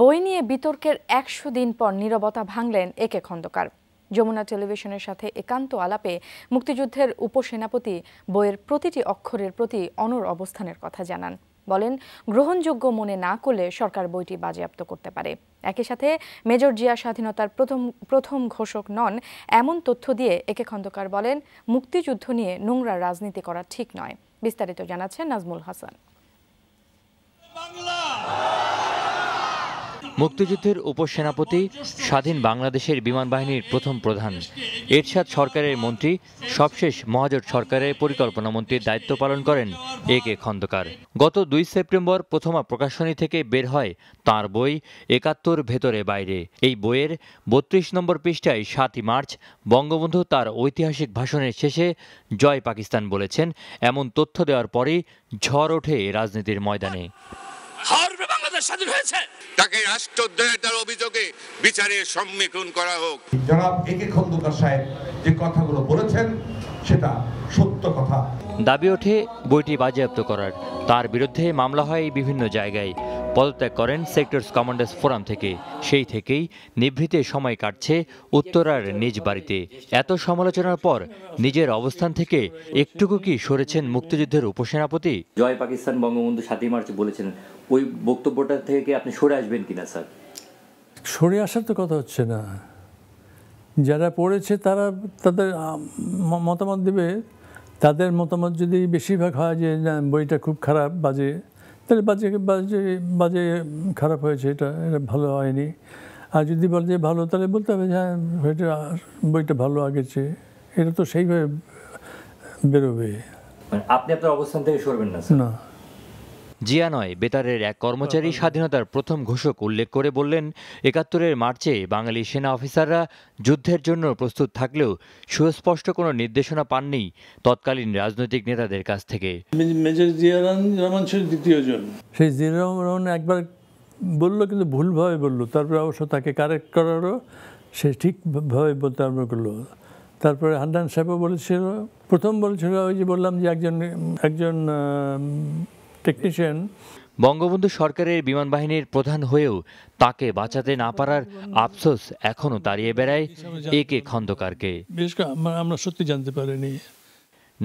বই নিয়ে বিতর্কের একশো দিন পর নিরবতা ভাঙলেন একে খন্দকার যমুনা টেলিভিশনের সাথে একান্ত আলাপে মুক্তিযুদ্ধের উপসেনাপতি বইয়ের প্রতিটি অক্ষরের প্রতি অনর অবস্থানের কথা জানান বলেন গ্রহণযোগ্য মনে না করলে সরকার বইটি বাজেয়াপ্ত করতে পারে একই সাথে মেজর জিয়া স্বাধীনতার প্রথম প্রথম ঘোষক নন এমন তথ্য দিয়ে একে খন্দকার বলেন মুক্তিযুদ্ধ নিয়ে নোংরা রাজনীতি করা ঠিক নয় বিস্তারিত জানাচ্ছেন নাজমুল হাসান মুক্তিযুদ্ধের উপসেনাপতি স্বাধীন বাংলাদেশের বিমান বাহিনীর প্রথম প্রধান এরশাদ সরকারের মন্ত্রী সবশেষ মহাজোট সরকারের পরিকল্পনা মন্ত্রীর দায়িত্ব পালন করেন এ কে খন্দকার গত দুই সেপ্টেম্বর প্রথমা প্রকাশনী থেকে বের হয় তার বই একাত্তর ভেতরে বাইরে এই বইয়ের বত্রিশ নম্বর পৃষ্ঠায় সাতই মার্চ বঙ্গবন্ধু তার ঐতিহাসিক ভাষণের শেষে জয় পাকিস্তান বলেছেন এমন তথ্য দেওয়ার পরেই ঝড় ওঠে রাজনীতির ময়দানে স্বাধীন হয়েছে তাকে রাষ্ট্রদ্রোহিতার অভিযোগে বিচারে সম্মুখীন করা হোক জনাব খন্দকার সাহেব যে কথাগুলো বলেছেন সেটা সত্য কথা দাবি ওঠে বইটি বাজেয়াপ্ত করার তার বিরুদ্ধে মামলা হয় বিভিন্ন জায়গায় পদত্যাগ করেন সেক্টরস কমান্ডার্স ফোরাম থেকে সেই থেকেই নিভৃতে সময় কাটছে উত্তরার নিজ বাড়িতে এত সমালোচনার পর নিজের অবস্থান থেকে একটুকু কি সরেছেন মুক্তিযুদ্ধের উপসেনাপতি জয় পাকিস্তান বঙ্গবন্ধু সাতই মার্চ বলেছেন ওই বক্তব্যটা থেকে আপনি সরে আসবেন কিনা স্যার সরে আসার তো কথা হচ্ছে না যারা পড়েছে তারা তাদের মতামত দেবে তাদের মতামত যদি বেশিরভাগ হয় যে বইটা খুব খারাপ বাজে তাহলে বাজে বাজে বাজে খারাপ হয়েছে এটা এটা ভালো হয়নি আর যদি বলে যে ভালো তাহলে বলতে হবে যে হ্যাঁ এটা বইটা ভালো আগেছে এটা তো সেইভাবে বেরোবে মানে আপনি আপনার অবস্থান থেকে সরবেন না না জিয়া নয় বেতারের এক কর্মচারী স্বাধীনতার প্রথম ঘোষক উল্লেখ করে বললেন একাত্তরের মার্চে বাঙালি সেনা অফিসাররা যুদ্ধের জন্য প্রস্তুত থাকলেও সুস্পষ্ট কোনো নির্দেশনা পাননি তৎকালীন রাজনৈতিক নেতাদের কাছ থেকে মেজর জিয়া রহমান ছিল দ্বিতীয়জন সেই জিয়া একবার বললো কিন্তু ভুলভাবে বললো তারপরে অবশ্য তাকে কারেক্ট করারও সে ঠিকভাবে বলতে আরম্ভ করলো তারপরে হান্ডান সাহেবও বলেছিল প্রথম বলেছিল ওই যে বললাম যে একজন একজন টেকনিশিয়ান বঙ্গবন্ধু সরকারের বিমান বাহিনীর প্রধান হয়েও তাকে বাঁচাতে না পারার আফসোস এখনও দাঁড়িয়ে বেড়ায় এ কে খন্দকারকে আমরা সত্যি জানতে পারিনি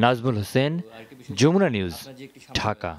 নাজমুল হোসেন যমুনা নিউজ ঢাকা